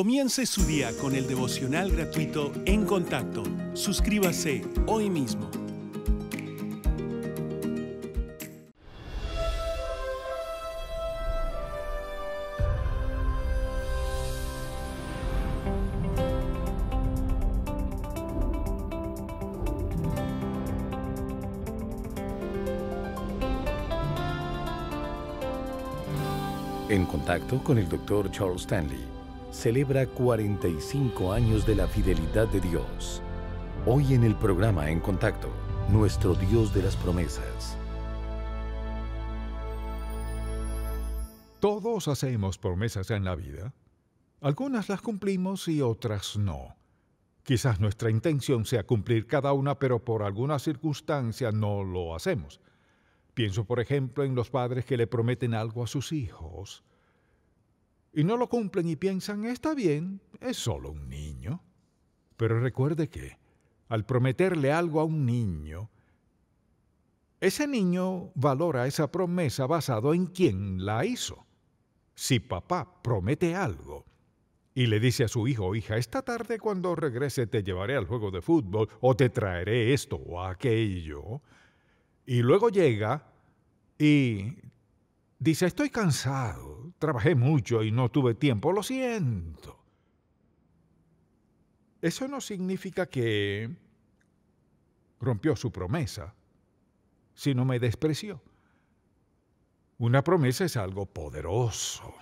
Comience su día con el devocional gratuito En Contacto. Suscríbase hoy mismo. En contacto con el doctor Charles Stanley celebra 45 años de la fidelidad de Dios. Hoy en el programa En Contacto, nuestro Dios de las promesas. Todos hacemos promesas en la vida. Algunas las cumplimos y otras no. Quizás nuestra intención sea cumplir cada una, pero por alguna circunstancia no lo hacemos. Pienso, por ejemplo, en los padres que le prometen algo a sus hijos y no lo cumplen y piensan, está bien, es solo un niño. Pero recuerde que, al prometerle algo a un niño, ese niño valora esa promesa basado en quién la hizo. Si papá promete algo y le dice a su hijo o hija, esta tarde cuando regrese te llevaré al juego de fútbol o te traeré esto o aquello, y luego llega y dice, estoy cansado, trabajé mucho y no tuve tiempo, lo siento. Eso no significa que rompió su promesa, sino me despreció. Una promesa es algo poderoso,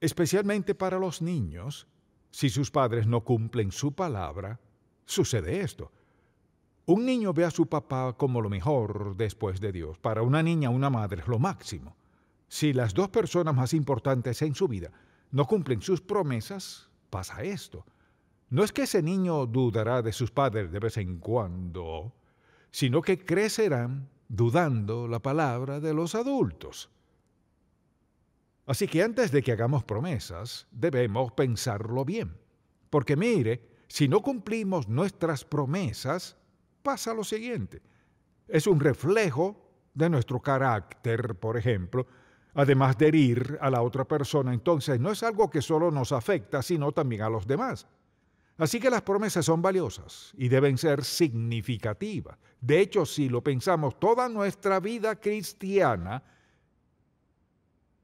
especialmente para los niños. Si sus padres no cumplen su palabra, sucede esto. Un niño ve a su papá como lo mejor después de Dios. Para una niña, una madre es lo máximo. Si las dos personas más importantes en su vida no cumplen sus promesas, pasa esto. No es que ese niño dudará de sus padres de vez en cuando, sino que crecerán dudando la palabra de los adultos. Así que antes de que hagamos promesas, debemos pensarlo bien. Porque mire, si no cumplimos nuestras promesas, pasa lo siguiente. Es un reflejo de nuestro carácter, por ejemplo, además de herir a la otra persona. Entonces, no es algo que solo nos afecta, sino también a los demás. Así que las promesas son valiosas y deben ser significativas. De hecho, si lo pensamos, toda nuestra vida cristiana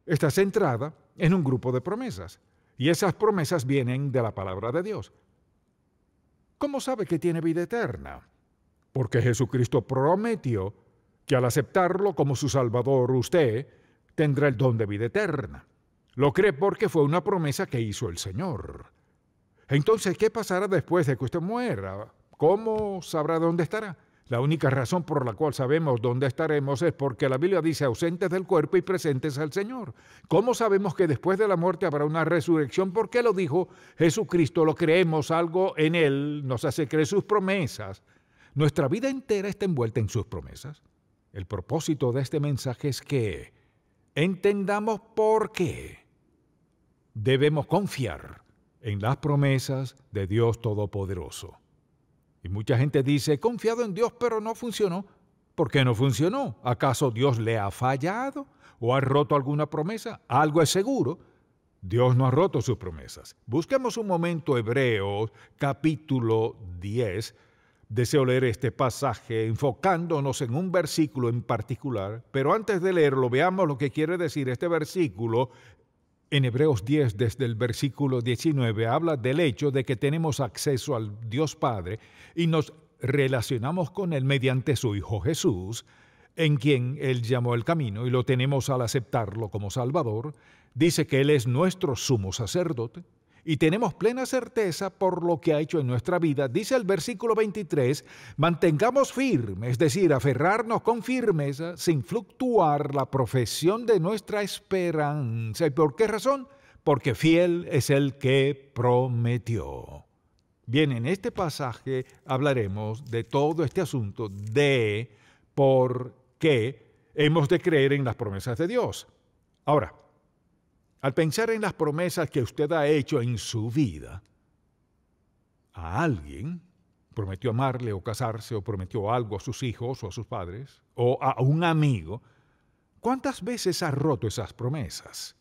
está centrada en un grupo de promesas. Y esas promesas vienen de la palabra de Dios. ¿Cómo sabe que tiene vida eterna? Porque Jesucristo prometió que al aceptarlo como su Salvador, usted tendrá el don de vida eterna. Lo cree porque fue una promesa que hizo el Señor. Entonces, ¿qué pasará después de que usted muera? ¿Cómo sabrá dónde estará? La única razón por la cual sabemos dónde estaremos es porque la Biblia dice ausentes del cuerpo y presentes al Señor. ¿Cómo sabemos que después de la muerte habrá una resurrección? Porque lo dijo Jesucristo, lo creemos, algo en Él nos hace creer sus promesas. Nuestra vida entera está envuelta en sus promesas. El propósito de este mensaje es que entendamos por qué debemos confiar en las promesas de Dios Todopoderoso. Y mucha gente dice, he confiado en Dios pero no funcionó. ¿Por qué no funcionó? ¿Acaso Dios le ha fallado o ha roto alguna promesa? Algo es seguro. Dios no ha roto sus promesas. Busquemos un momento Hebreos capítulo 10, Deseo leer este pasaje enfocándonos en un versículo en particular, pero antes de leerlo veamos lo que quiere decir este versículo. En Hebreos 10, desde el versículo 19, habla del hecho de que tenemos acceso al Dios Padre y nos relacionamos con Él mediante su Hijo Jesús, en quien Él llamó el camino y lo tenemos al aceptarlo como Salvador. Dice que Él es nuestro sumo sacerdote, y tenemos plena certeza por lo que ha hecho en nuestra vida, dice el versículo 23, mantengamos firme, es decir, aferrarnos con firmeza, sin fluctuar la profesión de nuestra esperanza. ¿Y por qué razón? Porque fiel es el que prometió. Bien, en este pasaje hablaremos de todo este asunto de por qué hemos de creer en las promesas de Dios. Ahora, al pensar en las promesas que usted ha hecho en su vida, a alguien prometió amarle o casarse o prometió algo a sus hijos o a sus padres o a un amigo, ¿cuántas veces ha roto esas promesas?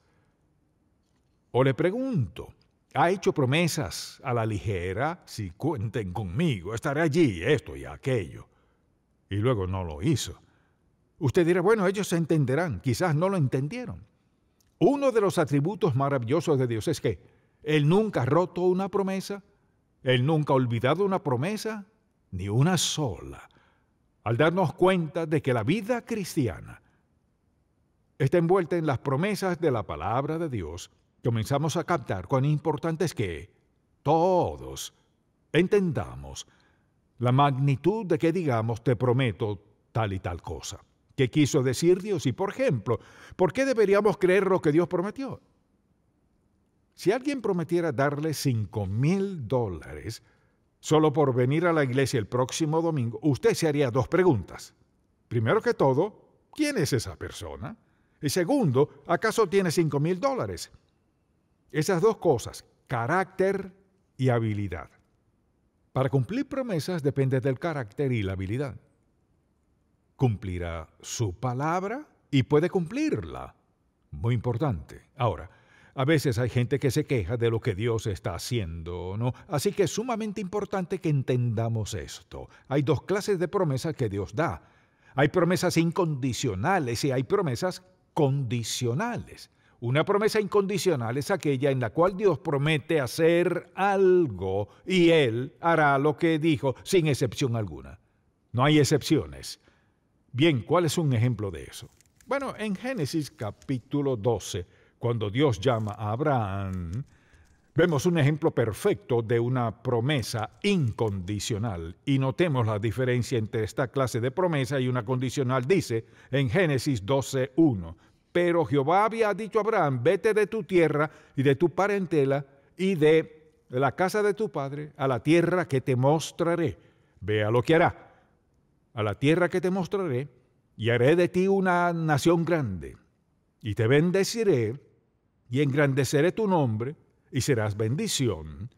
O le pregunto, ha hecho promesas a la ligera, si cuenten conmigo, estaré allí, esto y aquello. Y luego no lo hizo. Usted dirá, bueno, ellos se entenderán, quizás no lo entendieron. Uno de los atributos maravillosos de Dios es que Él nunca ha roto una promesa, Él nunca ha olvidado una promesa, ni una sola, al darnos cuenta de que la vida cristiana está envuelta en las promesas de la palabra de Dios, comenzamos a captar cuán importante es que todos entendamos la magnitud de que digamos te prometo tal y tal cosa. ¿Qué quiso decir Dios? Y por ejemplo, ¿por qué deberíamos creer lo que Dios prometió? Si alguien prometiera darle 5 mil dólares solo por venir a la iglesia el próximo domingo, usted se haría dos preguntas. Primero que todo, ¿quién es esa persona? Y segundo, ¿acaso tiene 5 mil dólares? Esas dos cosas, carácter y habilidad. Para cumplir promesas depende del carácter y la habilidad cumplirá su palabra y puede cumplirla. Muy importante. Ahora, a veces hay gente que se queja de lo que Dios está haciendo, ¿no? Así que es sumamente importante que entendamos esto. Hay dos clases de promesas que Dios da. Hay promesas incondicionales y hay promesas condicionales. Una promesa incondicional es aquella en la cual Dios promete hacer algo y Él hará lo que dijo sin excepción alguna. No hay excepciones. Bien, ¿cuál es un ejemplo de eso? Bueno, en Génesis capítulo 12, cuando Dios llama a Abraham, vemos un ejemplo perfecto de una promesa incondicional. Y notemos la diferencia entre esta clase de promesa y una condicional. Dice en Génesis 12.1, pero Jehová había dicho a Abraham, vete de tu tierra y de tu parentela y de la casa de tu padre a la tierra que te mostraré. Vea lo que hará a la tierra que te mostraré, y haré de ti una nación grande, y te bendeciré, y engrandeceré tu nombre, y serás bendición.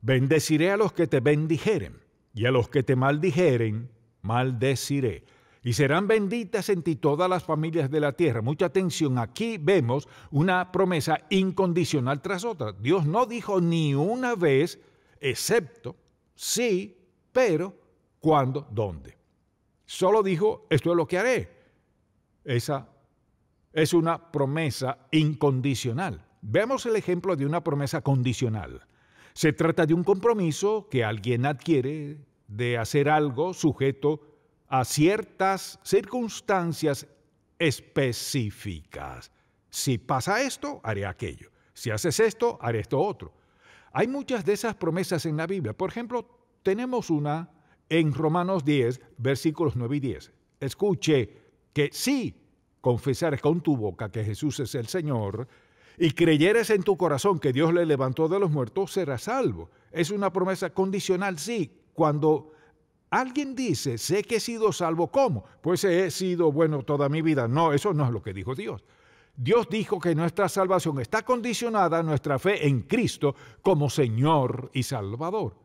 Bendeciré a los que te bendijeren, y a los que te maldijeren, maldeciré. Y serán benditas en ti todas las familias de la tierra. Mucha atención, aquí vemos una promesa incondicional tras otra. Dios no dijo ni una vez, excepto, sí, pero, cuándo, dónde. Solo dijo, esto es lo que haré. Esa es una promesa incondicional. Veamos el ejemplo de una promesa condicional. Se trata de un compromiso que alguien adquiere de hacer algo sujeto a ciertas circunstancias específicas. Si pasa esto, haré aquello. Si haces esto, haré esto otro. Hay muchas de esas promesas en la Biblia. Por ejemplo, tenemos una en Romanos 10, versículos 9 y 10. Escuche que si confesares con tu boca que Jesús es el Señor y creyeres en tu corazón que Dios le levantó de los muertos, serás salvo. Es una promesa condicional, sí. Cuando alguien dice, sé que he sido salvo, ¿cómo? Pues he sido bueno toda mi vida. No, eso no es lo que dijo Dios. Dios dijo que nuestra salvación está condicionada a nuestra fe en Cristo como Señor y Salvador.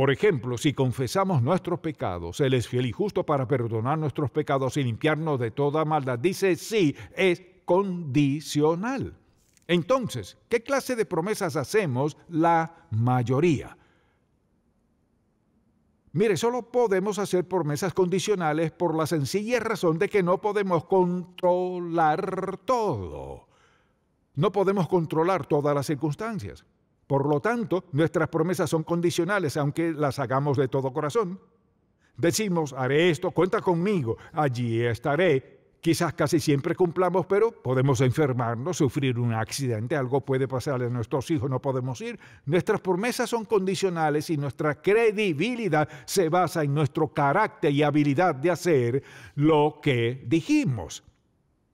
Por ejemplo, si confesamos nuestros pecados, Él es fiel y justo para perdonar nuestros pecados y limpiarnos de toda maldad. Dice sí, es condicional. Entonces, ¿qué clase de promesas hacemos la mayoría? Mire, solo podemos hacer promesas condicionales por la sencilla razón de que no podemos controlar todo. No podemos controlar todas las circunstancias. Por lo tanto, nuestras promesas son condicionales, aunque las hagamos de todo corazón. Decimos, haré esto, cuenta conmigo, allí estaré. Quizás casi siempre cumplamos, pero podemos enfermarnos, sufrir un accidente, algo puede pasarle a nuestros hijos, no podemos ir. Nuestras promesas son condicionales y nuestra credibilidad se basa en nuestro carácter y habilidad de hacer lo que dijimos.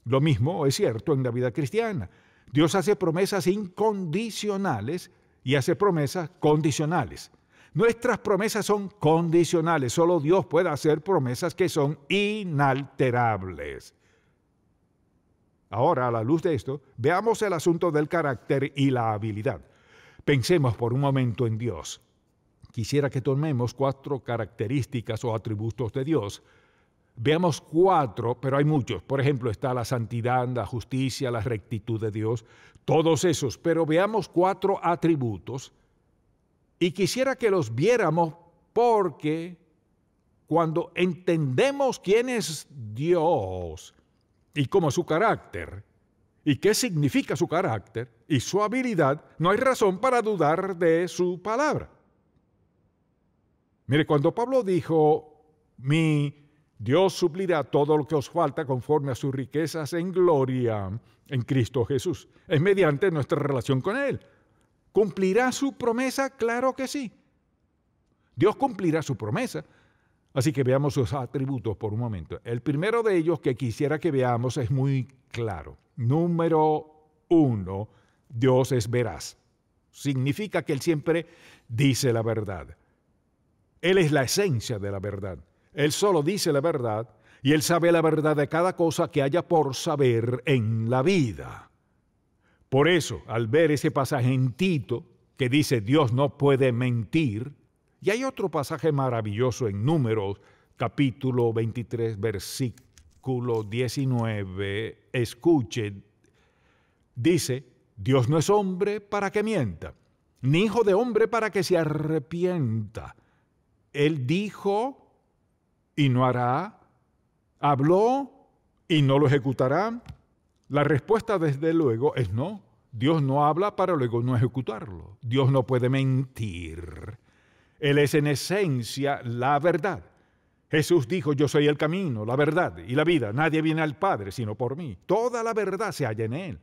Lo mismo es cierto en la vida cristiana. Dios hace promesas incondicionales y hace promesas condicionales. Nuestras promesas son condicionales, solo Dios puede hacer promesas que son inalterables. Ahora, a la luz de esto, veamos el asunto del carácter y la habilidad. Pensemos por un momento en Dios. Quisiera que tomemos cuatro características o atributos de Dios. Veamos cuatro, pero hay muchos. Por ejemplo, está la santidad, la justicia, la rectitud de Dios, todos esos, pero veamos cuatro atributos y quisiera que los viéramos porque cuando entendemos quién es Dios y cómo es su carácter y qué significa su carácter y su habilidad, no hay razón para dudar de su palabra. Mire, cuando Pablo dijo, mi Dios suplirá todo lo que os falta conforme a sus riquezas en gloria en Cristo Jesús. Es mediante nuestra relación con Él. ¿Cumplirá su promesa? Claro que sí. Dios cumplirá su promesa. Así que veamos sus atributos por un momento. El primero de ellos que quisiera que veamos es muy claro. Número uno, Dios es veraz. Significa que Él siempre dice la verdad. Él es la esencia de la verdad. Él solo dice la verdad y Él sabe la verdad de cada cosa que haya por saber en la vida. Por eso, al ver ese pasaje que dice Dios no puede mentir, y hay otro pasaje maravilloso en Números, capítulo 23, versículo 19, escuche, dice, Dios no es hombre para que mienta, ni hijo de hombre para que se arrepienta. Él dijo y no hará. Habló y no lo ejecutará. La respuesta desde luego es no. Dios no habla para luego no ejecutarlo. Dios no puede mentir. Él es en esencia la verdad. Jesús dijo, yo soy el camino, la verdad y la vida. Nadie viene al Padre sino por mí. Toda la verdad se halla en Él.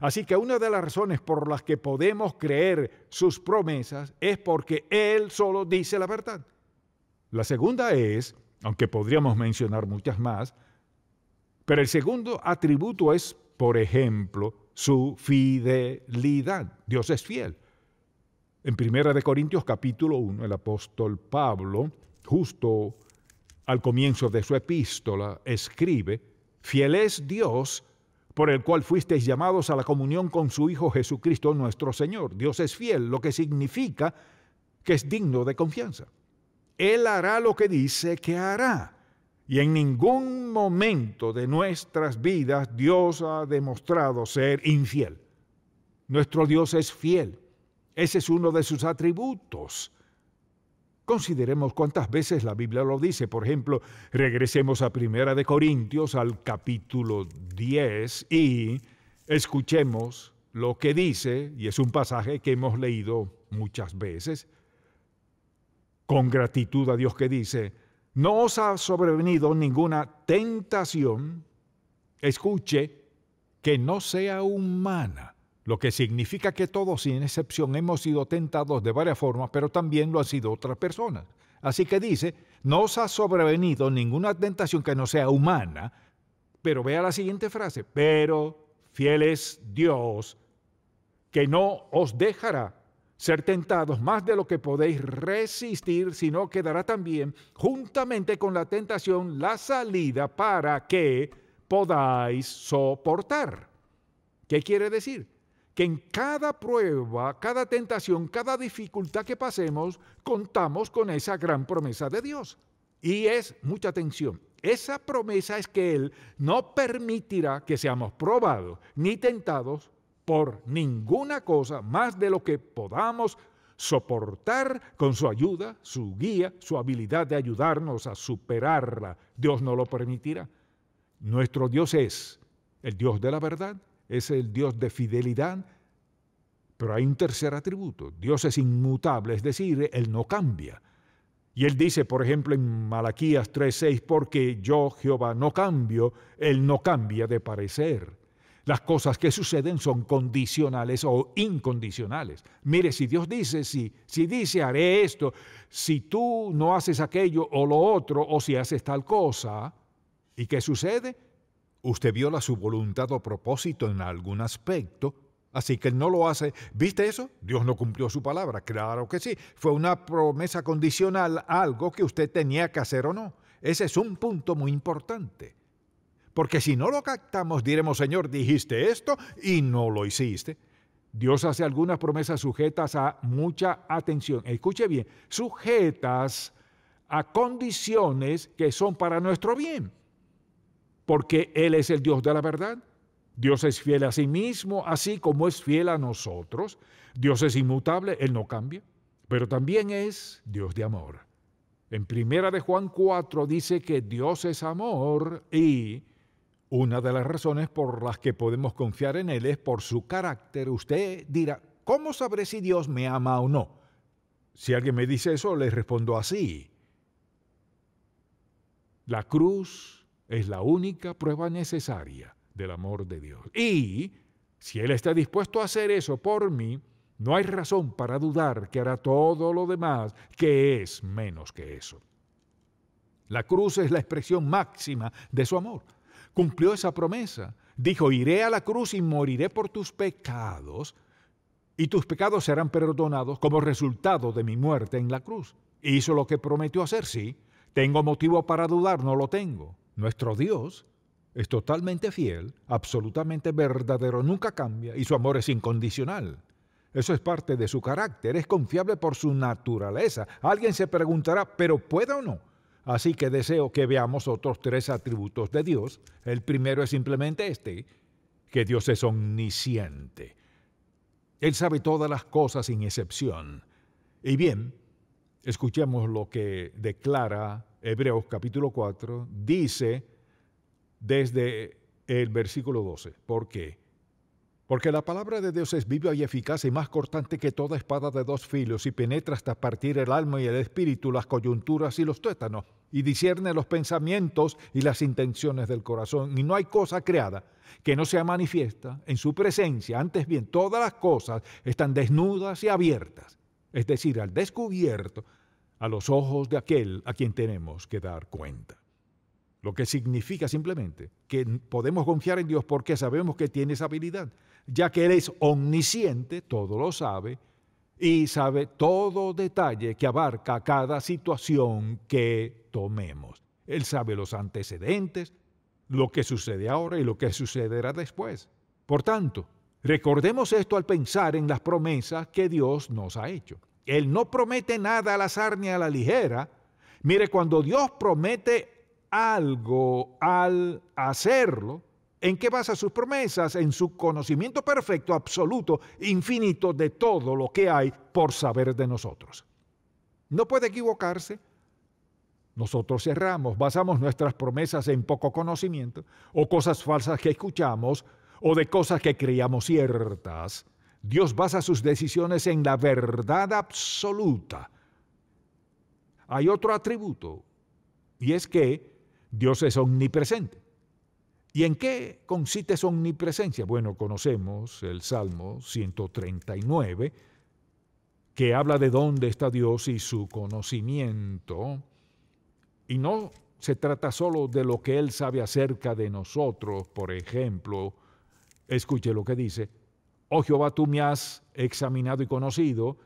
Así que una de las razones por las que podemos creer sus promesas es porque Él solo dice la verdad. La segunda es aunque podríamos mencionar muchas más, pero el segundo atributo es, por ejemplo, su fidelidad. Dios es fiel. En Primera de Corintios capítulo 1, el apóstol Pablo, justo al comienzo de su epístola, escribe, fiel es Dios por el cual fuisteis llamados a la comunión con su Hijo Jesucristo nuestro Señor. Dios es fiel, lo que significa que es digno de confianza. Él hará lo que dice que hará. Y en ningún momento de nuestras vidas Dios ha demostrado ser infiel. Nuestro Dios es fiel. Ese es uno de sus atributos. Consideremos cuántas veces la Biblia lo dice. Por ejemplo, regresemos a Primera de Corintios al capítulo 10 y escuchemos lo que dice, y es un pasaje que hemos leído muchas veces con gratitud a Dios que dice, no os ha sobrevenido ninguna tentación, escuche, que no sea humana, lo que significa que todos, sin excepción, hemos sido tentados de varias formas, pero también lo han sido otras personas. Así que dice, no os ha sobrevenido ninguna tentación que no sea humana, pero vea la siguiente frase, pero fiel es Dios, que no os dejará ser tentados más de lo que podéis resistir, sino que dará también juntamente con la tentación la salida para que podáis soportar. ¿Qué quiere decir? Que en cada prueba, cada tentación, cada dificultad que pasemos, contamos con esa gran promesa de Dios. Y es mucha atención. Esa promesa es que Él no permitirá que seamos probados ni tentados por ninguna cosa más de lo que podamos soportar con su ayuda, su guía, su habilidad de ayudarnos a superarla. Dios no lo permitirá. Nuestro Dios es el Dios de la verdad, es el Dios de fidelidad, pero hay un tercer atributo. Dios es inmutable, es decir, Él no cambia. Y él dice, por ejemplo, en Malaquías 3:6, porque yo, Jehová, no cambio, él no cambia de parecer. Las cosas que suceden son condicionales o incondicionales. Mire, si Dios dice sí, si dice haré esto, si tú no haces aquello o lo otro, o si haces tal cosa, ¿y qué sucede? Usted viola su voluntad o propósito en algún aspecto, así que no lo hace. ¿Viste eso? Dios no cumplió su palabra. Claro que sí. Fue una promesa condicional, algo que usted tenía que hacer o no. Ese es un punto muy importante. Porque si no lo captamos, diremos, Señor, dijiste esto y no lo hiciste. Dios hace algunas promesas sujetas a mucha atención. Escuche bien, sujetas a condiciones que son para nuestro bien. Porque Él es el Dios de la verdad. Dios es fiel a sí mismo, así como es fiel a nosotros. Dios es inmutable, Él no cambia. Pero también es Dios de amor. En primera de Juan 4 dice que Dios es amor y una de las razones por las que podemos confiar en Él es por su carácter. Usted dirá, ¿cómo sabré si Dios me ama o no? Si alguien me dice eso, le respondo así. La cruz es la única prueba necesaria del amor de Dios. Y si Él está dispuesto a hacer eso por mí, no hay razón para dudar que hará todo lo demás, que es menos que eso. La cruz es la expresión máxima de su amor cumplió esa promesa. Dijo, iré a la cruz y moriré por tus pecados, y tus pecados serán perdonados como resultado de mi muerte en la cruz. E hizo lo que prometió hacer, sí. Tengo motivo para dudar, no lo tengo. Nuestro Dios es totalmente fiel, absolutamente verdadero, nunca cambia y su amor es incondicional. Eso es parte de su carácter, es confiable por su naturaleza. Alguien se preguntará, ¿pero puede o no? Así que deseo que veamos otros tres atributos de Dios. El primero es simplemente este, que Dios es omnisciente. Él sabe todas las cosas sin excepción. Y bien, escuchemos lo que declara Hebreos capítulo 4, dice desde el versículo 12. ¿Por qué? Porque la palabra de Dios es viva y eficaz y más cortante que toda espada de dos filos y penetra hasta partir el alma y el espíritu, las coyunturas y los tuétanos y discierne los pensamientos y las intenciones del corazón. Y no hay cosa creada que no sea manifiesta en su presencia. Antes bien, todas las cosas están desnudas y abiertas, es decir, al descubierto a los ojos de aquel a quien tenemos que dar cuenta. Lo que significa simplemente que podemos confiar en Dios porque sabemos que tiene esa habilidad, ya que Él es omnisciente, todo lo sabe, y sabe todo detalle que abarca cada situación que tomemos. Él sabe los antecedentes, lo que sucede ahora y lo que sucederá después. Por tanto, recordemos esto al pensar en las promesas que Dios nos ha hecho. Él no promete nada al azar ni a la ligera. Mire, cuando Dios promete algo al hacerlo, ¿en qué basa sus promesas? En su conocimiento perfecto, absoluto, infinito de todo lo que hay por saber de nosotros. No puede equivocarse, nosotros cerramos, basamos nuestras promesas en poco conocimiento o cosas falsas que escuchamos o de cosas que creíamos ciertas. Dios basa sus decisiones en la verdad absoluta. Hay otro atributo y es que Dios es omnipresente. ¿Y en qué consiste su omnipresencia? Bueno, conocemos el Salmo 139, que habla de dónde está Dios y su conocimiento. Y no se trata solo de lo que Él sabe acerca de nosotros, por ejemplo, escuche lo que dice, oh Jehová, tú me has examinado y conocido,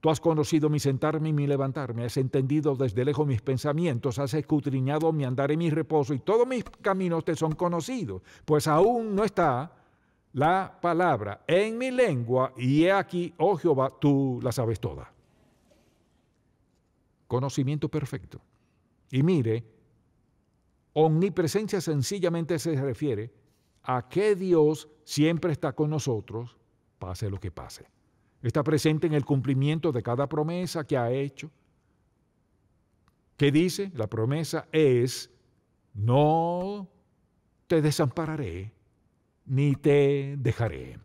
tú has conocido mi sentarme y mi levantarme, has entendido desde lejos mis pensamientos, has escudriñado mi andar y mi reposo, y todos mis caminos te son conocidos, pues aún no está la palabra en mi lengua, y he aquí, oh Jehová, tú la sabes toda. Conocimiento perfecto. Y mire, omnipresencia sencillamente se refiere a que Dios siempre está con nosotros, pase lo que pase. Está presente en el cumplimiento de cada promesa que ha hecho. ¿Qué dice? La promesa es, no te desampararé, ni te dejaré.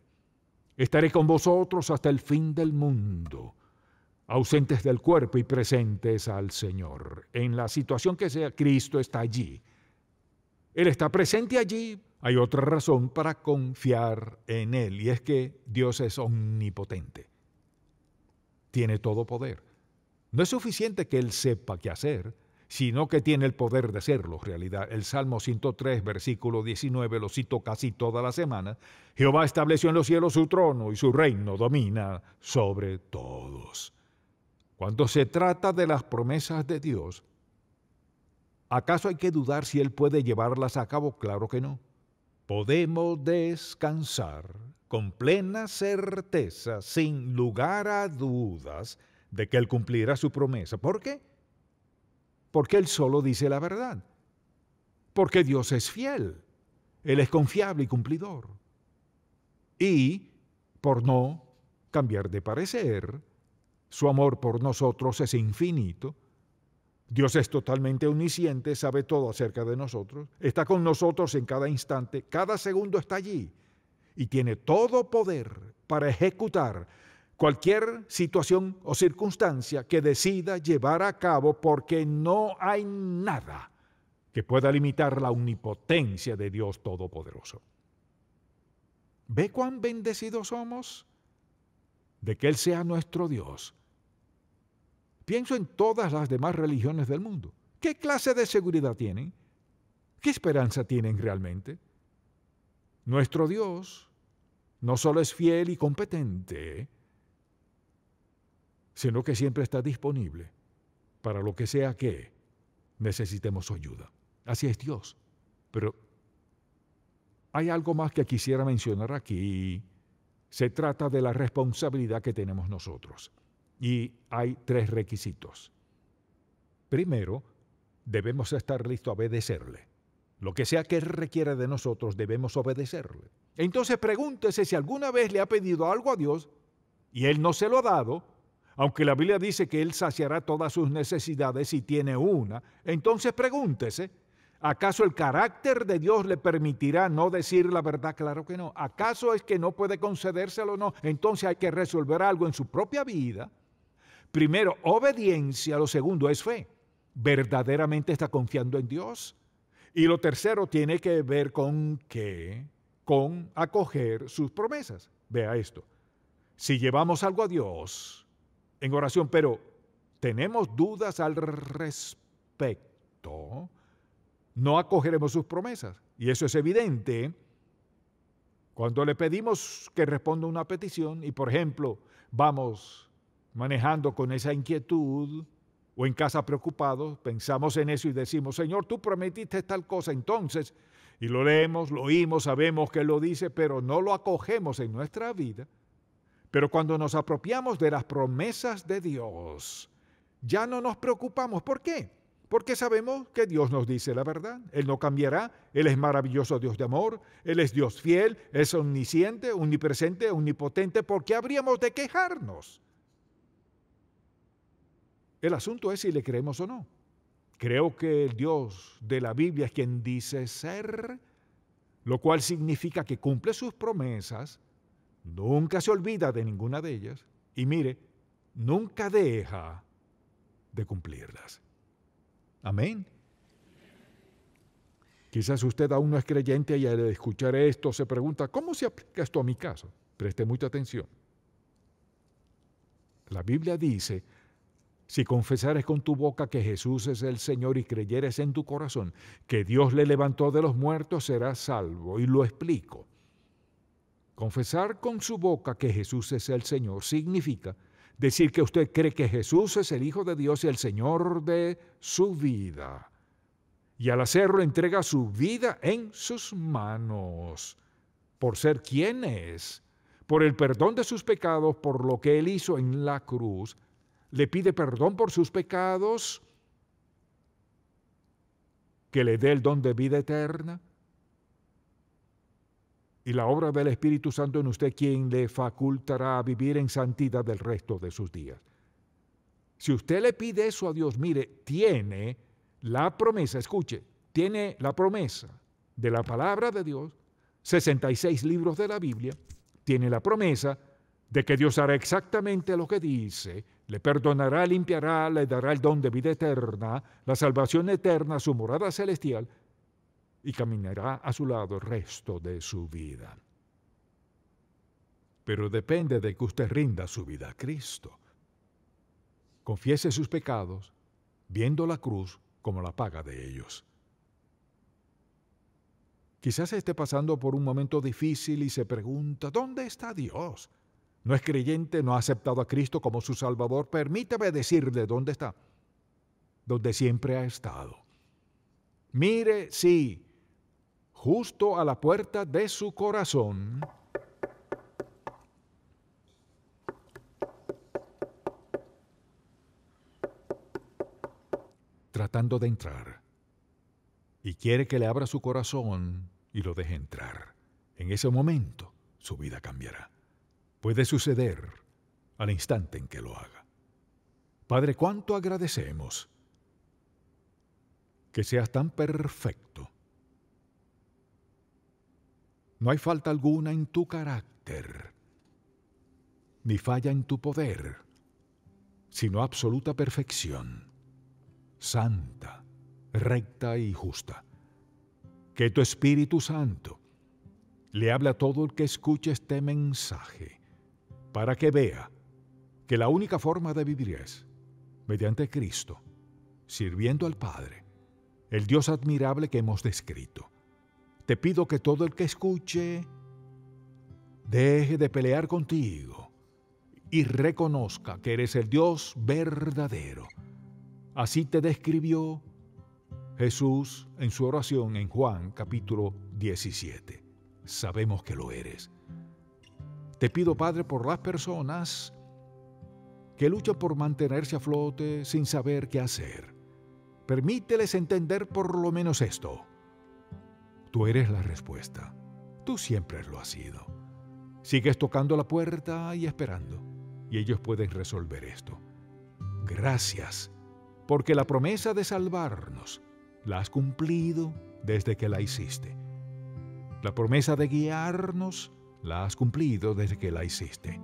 Estaré con vosotros hasta el fin del mundo ausentes del cuerpo y presentes al Señor. En la situación que sea, Cristo está allí. Él está presente allí. Hay otra razón para confiar en Él y es que Dios es omnipotente. Tiene todo poder. No es suficiente que Él sepa qué hacer, sino que tiene el poder de hacerlo. realidad, el Salmo 103, versículo 19, lo cito casi toda la semana. Jehová estableció en los cielos su trono y su reino domina sobre todos. Cuando se trata de las promesas de Dios, ¿acaso hay que dudar si Él puede llevarlas a cabo? Claro que no. Podemos descansar con plena certeza, sin lugar a dudas, de que Él cumplirá su promesa. ¿Por qué? Porque Él solo dice la verdad. Porque Dios es fiel. Él es confiable y cumplidor. Y, por no cambiar de parecer, su amor por nosotros es infinito. Dios es totalmente omnisciente, sabe todo acerca de nosotros, está con nosotros en cada instante, cada segundo está allí y tiene todo poder para ejecutar cualquier situación o circunstancia que decida llevar a cabo porque no hay nada que pueda limitar la omnipotencia de Dios Todopoderoso. ¿Ve cuán bendecidos somos de que Él sea nuestro Dios? Pienso en todas las demás religiones del mundo. ¿Qué clase de seguridad tienen? ¿Qué esperanza tienen realmente? Nuestro Dios no solo es fiel y competente, sino que siempre está disponible para lo que sea que necesitemos su ayuda. Así es Dios. Pero hay algo más que quisiera mencionar aquí. Se trata de la responsabilidad que tenemos nosotros. Y hay tres requisitos. Primero, debemos estar listos a obedecerle. Lo que sea que Él requiera de nosotros, debemos obedecerle. Entonces pregúntese si alguna vez le ha pedido algo a Dios y Él no se lo ha dado, aunque la Biblia dice que Él saciará todas sus necesidades si tiene una, entonces pregúntese, ¿acaso el carácter de Dios le permitirá no decir la verdad? Claro que no. ¿Acaso es que no puede concedérselo? No. Entonces hay que resolver algo en su propia vida Primero, obediencia. Lo segundo es fe. ¿Verdaderamente está confiando en Dios? Y lo tercero tiene que ver con qué? Con acoger sus promesas. Vea esto. Si llevamos algo a Dios en oración, pero tenemos dudas al respecto, no acogeremos sus promesas. Y eso es evidente cuando le pedimos que responda una petición y, por ejemplo, vamos manejando con esa inquietud o en casa preocupados, pensamos en eso y decimos, Señor, tú prometiste tal cosa, entonces, y lo leemos, lo oímos, sabemos que lo dice, pero no lo acogemos en nuestra vida. Pero cuando nos apropiamos de las promesas de Dios, ya no nos preocupamos. ¿Por qué? Porque sabemos que Dios nos dice la verdad. Él no cambiará. Él es maravilloso Dios de amor. Él es Dios fiel. Es omnisciente, omnipresente, omnipotente. ¿Por qué habríamos de quejarnos? El asunto es si le creemos o no. Creo que el Dios de la Biblia es quien dice ser, lo cual significa que cumple sus promesas, nunca se olvida de ninguna de ellas y mire, nunca deja de cumplirlas. Amén. Quizás usted aún no es creyente y al escuchar esto se pregunta, ¿cómo se aplica esto a mi caso? Preste mucha atención. La Biblia dice si confesares con tu boca que Jesús es el Señor y creyeres en tu corazón que Dios le levantó de los muertos, serás salvo. Y lo explico. Confesar con su boca que Jesús es el Señor significa decir que usted cree que Jesús es el Hijo de Dios y el Señor de su vida. Y al hacerlo entrega su vida en sus manos, por ser quien es, por el perdón de sus pecados, por lo que él hizo en la cruz, le pide perdón por sus pecados, que le dé el don de vida eterna. Y la obra del Espíritu Santo en usted quien le facultará a vivir en santidad del resto de sus días. Si usted le pide eso a Dios, mire, tiene la promesa, escuche, tiene la promesa de la palabra de Dios, 66 libros de la Biblia, tiene la promesa de que Dios hará exactamente lo que dice le perdonará, limpiará, le dará el don de vida eterna, la salvación eterna, su morada celestial, y caminará a su lado el resto de su vida. Pero depende de que usted rinda su vida a Cristo. Confiese sus pecados, viendo la cruz como la paga de ellos. Quizás esté pasando por un momento difícil y se pregunta, ¿dónde está Dios? no es creyente, no ha aceptado a Cristo como su Salvador, permítame decirle dónde está, donde siempre ha estado. Mire, sí, justo a la puerta de su corazón. tratando de entrar y quiere que le abra su corazón y lo deje entrar. En ese momento su vida cambiará. Puede suceder al instante en que lo haga. Padre, cuánto agradecemos que seas tan perfecto. No hay falta alguna en tu carácter, ni falla en tu poder, sino absoluta perfección, santa, recta y justa. Que tu Espíritu Santo le habla a todo el que escuche este mensaje para que vea que la única forma de vivir es mediante Cristo, sirviendo al Padre, el Dios admirable que hemos descrito. Te pido que todo el que escuche deje de pelear contigo y reconozca que eres el Dios verdadero. Así te describió Jesús en su oración en Juan capítulo 17. Sabemos que lo eres. Te pido, Padre, por las personas que luchan por mantenerse a flote sin saber qué hacer. Permíteles entender por lo menos esto. Tú eres la respuesta. Tú siempre lo has sido. Sigues tocando la puerta y esperando. Y ellos pueden resolver esto. Gracias, porque la promesa de salvarnos la has cumplido desde que la hiciste. La promesa de guiarnos la has cumplido desde que la hiciste.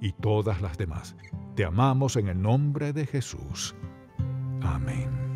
Y todas las demás, te amamos en el nombre de Jesús. Amén.